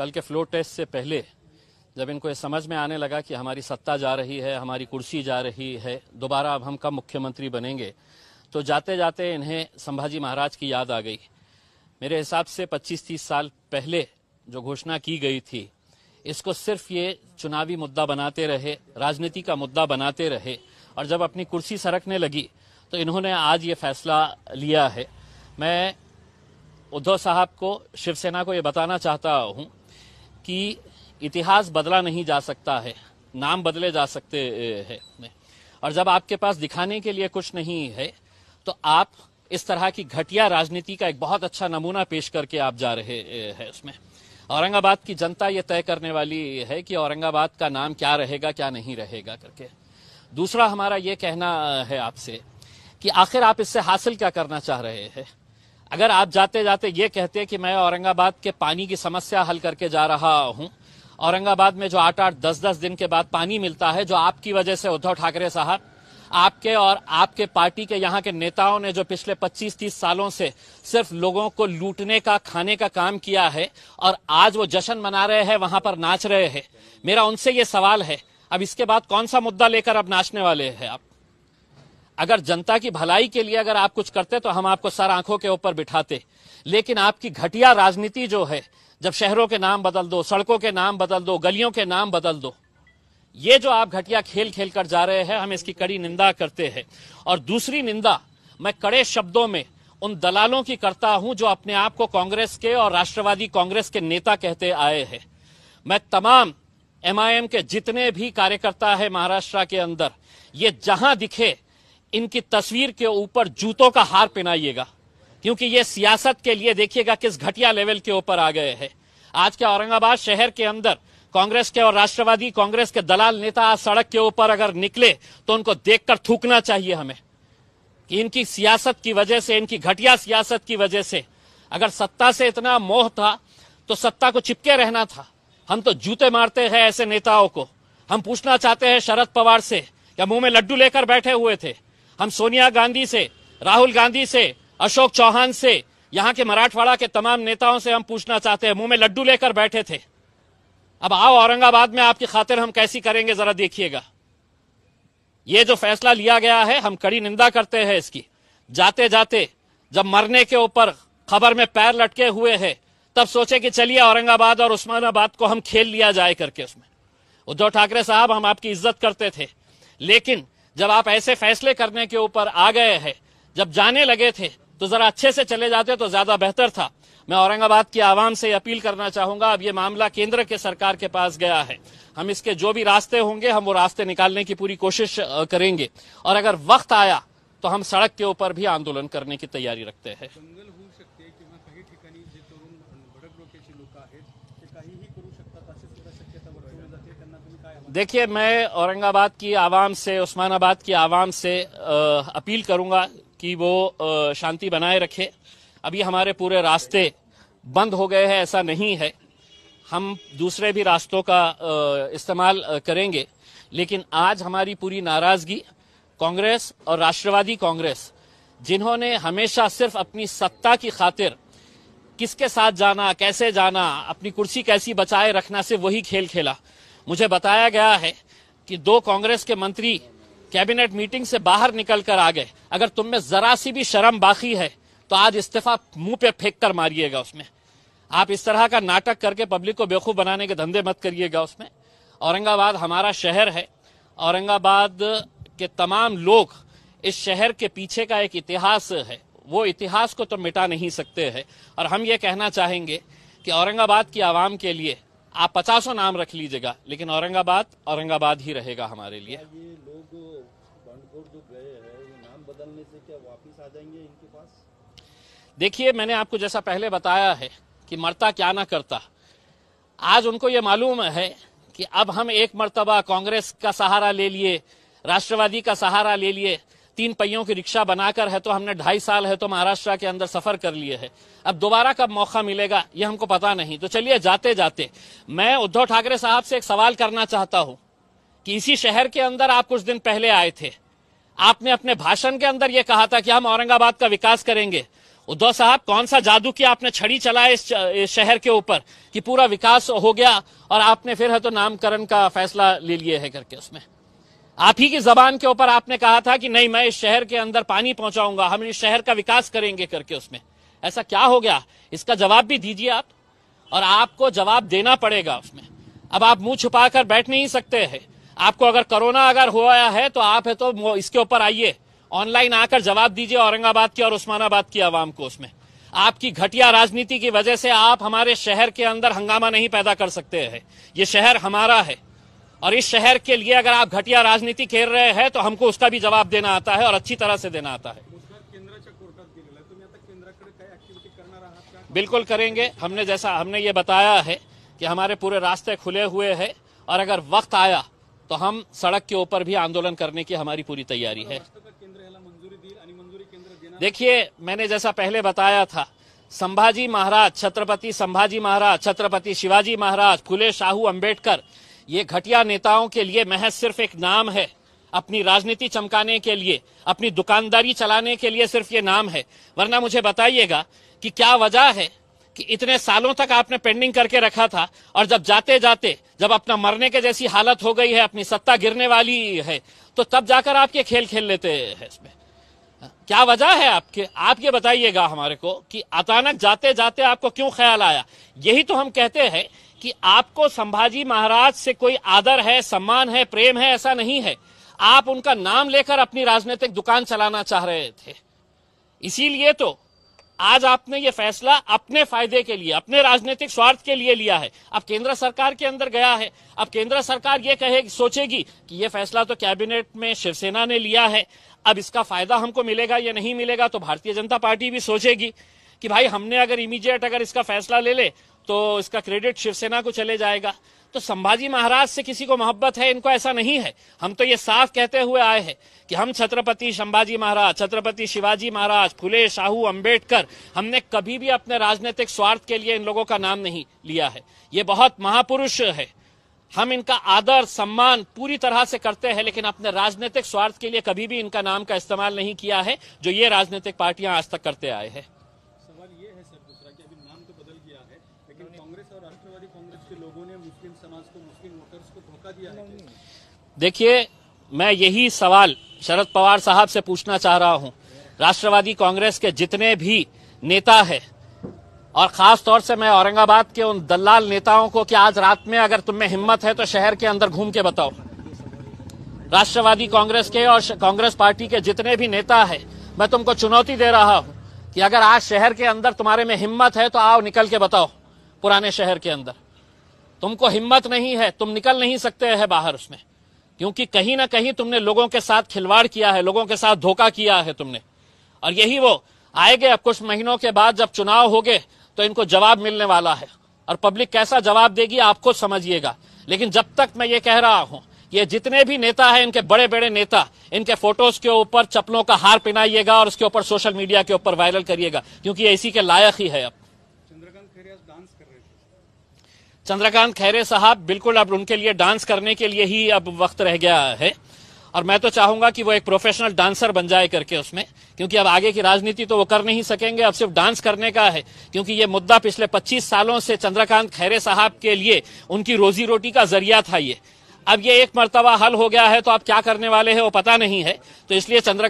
कल के floor test से पहले जब इनको ये समझ में आने लगा कि हमारी सत्ता जा रही है हमारी कुर्सी जा रही है दोबारा अब हम कब मुख्यमंत्री बनेंगे तो जाते जाते इन्हें संभाजी महाराज की याद आ गई मेरे हिसाब से 25-30 साल पहले जो घोषणा की गई थी इसको सिर्फ ये चुनावी मुद्दा बनाते रहे राजनीति का मुद्दा बनाते रहे और जब अपनी कुर्सी सरकने लगी तो इन्होंने आज ये फैसला लिया है मैं उद्धव साहब को शिवसेना को ये बताना चाहता हूँ कि इतिहास बदला नहीं जा सकता है नाम बदले जा सकते हैं और जब आपके पास दिखाने के लिए कुछ नहीं है तो आप इस तरह की घटिया राजनीति का एक बहुत अच्छा नमूना पेश करके आप जा रहे हैं उसमें औरंगाबाद की जनता ये तय करने वाली है कि औरंगाबाद का नाम क्या रहेगा क्या नहीं रहेगा करके दूसरा हमारा ये कहना है आपसे कि आखिर आप इससे हासिल क्या करना चाह रहे हैं अगर आप जाते जाते ये कहते कि मैं औरंगाबाद के पानी की समस्या हल करके जा रहा हूं औरंगाबाद में जो आठ आठ दस दस दिन के बाद पानी मिलता है जो आपकी वजह से उद्धव ठाकरे साहब आपके और आपके पार्टी के यहाँ के नेताओं ने जो पिछले 25-30 सालों से सिर्फ लोगों को लूटने का खाने का काम किया है और आज वो जश्न मना रहे हैं वहां पर नाच रहे हैं मेरा उनसे ये सवाल है अब इसके बाद कौन सा मुद्दा लेकर अब नाचने वाले हैं आप अगर जनता की भलाई के लिए अगर आप कुछ करते तो हम आपको सर आंखों के ऊपर बिठाते लेकिन आपकी घटिया राजनीति जो है जब शहरों के नाम बदल दो सड़कों के नाम बदल दो गलियों के नाम बदल दो ये जो आप घटिया खेल खेल कर जा रहे हैं हम इसकी कड़ी निंदा करते हैं और दूसरी निंदा मैं कड़े शब्दों में उन दलालों की करता हूं जो अपने आप को कांग्रेस के और राष्ट्रवादी कांग्रेस के नेता कहते आए हैं मैं तमाम एमआईएम के जितने भी कार्यकर्ता है महाराष्ट्र के अंदर ये जहां दिखे इनकी तस्वीर के ऊपर जूतों का हार पहनाइएगा क्योंकि ये सियासत के लिए देखिएगा किस घटिया लेवल के ऊपर आ गए हैं आज के औरंगाबाद शहर के अंदर कांग्रेस के और राष्ट्रवादी कांग्रेस के दलाल नेता आज सड़क के ऊपर अगर निकले तो उनको देखकर थूकना चाहिए हमें कि इनकी सियासत की वजह से इनकी घटिया सियासत की वजह से अगर सत्ता से इतना मोह था तो सत्ता को चिपके रहना था हम तो जूते मारते हैं ऐसे नेताओं को हम पूछना चाहते हैं शरद पवार से क्या मुंह में लड्डू लेकर बैठे हुए थे हम सोनिया गांधी से राहुल गांधी से अशोक चौहान से यहाँ के मराठवाड़ा के तमाम नेताओं से हम पूछना चाहते हैं मुंह में लड्डू लेकर बैठे थे अब आओ औरंगाबाद में आपकी खातिर हम कैसी करेंगे जरा देखिएगा ये जो फैसला लिया गया है हम कड़ी निंदा करते हैं इसकी जाते जाते जब मरने के ऊपर खबर में पैर लटके हुए है तब सोचे कि चलिए औरंगाबाद और उस्मानाबाद को हम खेल लिया जाए करके उसमें उद्धव ठाकरे साहब हम आपकी इज्जत करते थे लेकिन जब आप ऐसे फैसले करने के ऊपर आ गए हैं जब जाने लगे थे तो जरा अच्छे से चले जाते तो ज्यादा बेहतर था मैं औरंगाबाद की आवाम से अपील करना चाहूंगा अब ये मामला केंद्र के सरकार के पास गया है हम इसके जो भी रास्ते होंगे हम वो रास्ते निकालने की पूरी कोशिश करेंगे और अगर वक्त आया तो हम सड़क के ऊपर भी आंदोलन करने की तैयारी रखते हैं देखिए मैं औरंगाबाद की आवाम से उस्मानाबाद की आवाम से अपील करूंगा कि वो शांति बनाए रखे अभी हमारे पूरे रास्ते बंद हो गए हैं ऐसा नहीं है हम दूसरे भी रास्तों का इस्तेमाल करेंगे लेकिन आज हमारी पूरी नाराजगी कांग्रेस और राष्ट्रवादी कांग्रेस जिन्होंने हमेशा सिर्फ अपनी सत्ता की खातिर किसके साथ जाना कैसे जाना अपनी कुर्सी कैसी बचाए रखना सिर्फ वही खेल खेला मुझे बताया गया है कि दो कांग्रेस के मंत्री कैबिनेट मीटिंग से बाहर निकल कर आ गए अगर तुम में जरा सी भी शर्म बाकी है तो आज इस्तीफा मुंह पे फेंक कर मारिएगा उसमें आप इस तरह का नाटक करके पब्लिक को बेवकूफ़ बनाने के धंधे मत करिएगा उसमें औरंगाबाद हमारा शहर है औरंगाबाद के तमाम लोग इस शहर के पीछे का एक इतिहास है वो इतिहास को तो मिटा नहीं सकते हैं और हम ये कहना चाहेंगे कि औरंगाबाद की आवाम के लिए आप पचासों नाम रख लीजिएगा लेकिन औरंगाबाद औरंगाबाद ही रहेगा हमारे लिए ये लोग जो गए हैं नाम बदलने से क्या वापस आ जाएंगे इनके पास देखिए मैंने आपको जैसा पहले बताया है कि मरता क्या ना करता आज उनको ये मालूम है कि अब हम एक मरतबा कांग्रेस का सहारा ले लिए राष्ट्रवादी का सहारा ले लिए तीन पहियों की रिक्शा बनाकर है तो हमने ढाई साल है तो महाराष्ट्र के अंदर सफर कर लिए है अब दोबारा कब मौका मिलेगा ये हमको पता नहीं तो चलिए जाते जाते मैं उद्धव ठाकरे साहब से एक सवाल करना चाहता हूं कि इसी शहर के अंदर आप कुछ दिन पहले आए थे आपने अपने भाषण के अंदर यह कहा था कि हम औरंगाबाद का विकास करेंगे उद्धव साहब कौन सा जादू की आपने छड़ी चलाए इस शहर के ऊपर कि पूरा विकास हो गया और आपने फिर है तो नामकरण का फैसला ले लिए है करके उसमें आप ही की जबान के ऊपर आपने कहा था कि नहीं मैं इस शहर के अंदर पानी पहुंचाऊंगा हम इस शहर का विकास करेंगे करके उसमें ऐसा क्या हो गया इसका जवाब भी दीजिए आप और आपको जवाब देना पड़ेगा उसमें अब आप मुंह छुपा कर बैठ नहीं सकते हैं आपको अगर कोरोना अगर हुआ है तो आप है तो इसके ऊपर आइए ऑनलाइन आकर जवाब दीजिए औरंगाबाद की और उस्मानाबाद की आवाम को उसमें आपकी घटिया राजनीति की वजह से आप हमारे शहर के अंदर हंगामा नहीं पैदा कर सकते हैं ये शहर हमारा है और इस शहर के लिए अगर आप घटिया राजनीति खेल रहे हैं तो हमको उसका भी जवाब देना आता है और अच्छी तरह से देना आता है बिल्कुल करेंगे हमने जैसा हमने ये बताया है कि हमारे पूरे रास्ते खुले हुए हैं और अगर वक्त आया तो हम सड़क के ऊपर भी आंदोलन करने की हमारी पूरी तैयारी है देखिए मैंने जैसा पहले बताया था संभाजी महाराज छत्रपति संभाजी महाराज छत्रपति शिवाजी महाराज फुले शाहू अंबेडकर ये घटिया नेताओं के लिए महज सिर्फ एक नाम है अपनी राजनीति चमकाने के लिए अपनी दुकानदारी चलाने के लिए सिर्फ ये नाम है वरना मुझे बताइएगा कि क्या वजह है कि इतने सालों तक आपने पेंडिंग करके रखा था और जब जाते जाते जब अपना मरने के जैसी हालत हो गई है अपनी सत्ता गिरने वाली है तो तब जाकर आप ये खेल खेल लेते हैं इसमें क्या वजह है आपके आप ये बताइएगा हमारे को कि अचानक जाते जाते आपको क्यों ख्याल आया यही तो हम कहते हैं कि आपको संभाजी महाराज से कोई आदर है सम्मान है प्रेम है ऐसा नहीं है आप उनका नाम लेकर अपनी राजनीतिक दुकान चलाना चाह रहे थे इसीलिए तो आज आपने ये फैसला अपने फायदे के लिए अपने राजनीतिक स्वार्थ के लिए लिया है अब केंद्र सरकार के अंदर गया है अब केंद्र सरकार ये कहेगी सोचेगी कि ये फैसला तो कैबिनेट में शिवसेना ने लिया है अब इसका फायदा हमको मिलेगा या नहीं मिलेगा तो भारतीय जनता पार्टी भी सोचेगी कि भाई हमने अगर इमीडिएट अगर इसका फैसला ले ले तो इसका क्रेडिट शिवसेना को चले जाएगा तो संभाजी महाराज से किसी को मोहब्बत है इनको ऐसा नहीं है हम तो ये साफ कहते हुए आए हैं कि हम छत्रपति संभाजी महाराज छत्रपति शिवाजी महाराज फुले शाहू अंबेडकर हमने कभी भी अपने राजनीतिक स्वार्थ के लिए इन लोगों का नाम नहीं लिया है ये बहुत महापुरुष है हम इनका आदर सम्मान पूरी तरह से करते हैं लेकिन अपने राजनीतिक स्वार्थ के लिए कभी भी इनका नाम का इस्तेमाल नहीं किया है जो ये राजनीतिक पार्टियां आज तक करते आए हैं है सर दूसरा कि अभी नाम तो बदल गया है लेकिन कांग्रेस और राष्ट्रवादी कांग्रेस के लोगों ने मुस्लिम समाज को मुस्लिम वोटर्स को धोखा दिया है देखिए मैं यही सवाल शरद पवार साहब से पूछना चाह रहा हूं राष्ट्रवादी कांग्रेस के जितने भी नेता है और खास तौर से मैं औरंगाबाद के उन दलाल नेताओं को कि आज रात में अगर तुम में हिम्मत है तो शहर के अंदर घूम के बताओ राष्ट्रवादी कांग्रेस के और कांग्रेस पार्टी के जितने भी नेता है मैं तुमको चुनौती दे रहा हूं कि अगर आज शहर के अंदर तुम्हारे में हिम्मत है तो आओ निकल के बताओ पुराने शहर के अंदर तुमको हिम्मत नहीं है तुम निकल नहीं सकते है बाहर उसमें क्योंकि कहीं ना कहीं तुमने लोगों के साथ खिलवाड़ किया है लोगों के साथ धोखा किया है तुमने और यही वो आएंगे अब कुछ महीनों के बाद जब चुनाव हो गए तो इनको जवाब मिलने वाला है और पब्लिक कैसा जवाब देगी आप खुद समझिएगा लेकिन जब तक मैं ये कह रहा हूं ये जितने भी नेता हैं इनके बड़े बड़े नेता इनके फोटोज के ऊपर चप्पलों का हार पहनाइएगा और उसके ऊपर सोशल मीडिया के ऊपर वायरल करिएगा क्योंकि ये इसी के लायक ही है अब चंद्रकांत खैरे साहब बिल्कुल अब उनके लिए डांस करने के लिए ही अब वक्त रह गया है और मैं तो चाहूंगा कि वो एक प्रोफेशनल डांसर बन जाए करके उसमें क्योंकि अब आगे की राजनीति तो वो कर नहीं सकेंगे अब सिर्फ डांस करने का है क्योंकि ये मुद्दा पिछले 25 सालों से चंद्रकांत खैरे साहब के लिए उनकी रोजी रोटी का जरिया था ये अब ये एक मरतबा हल हो गया है तो आप क्या करने वाले हैं वो पता नहीं है तो इसलिए चंद्र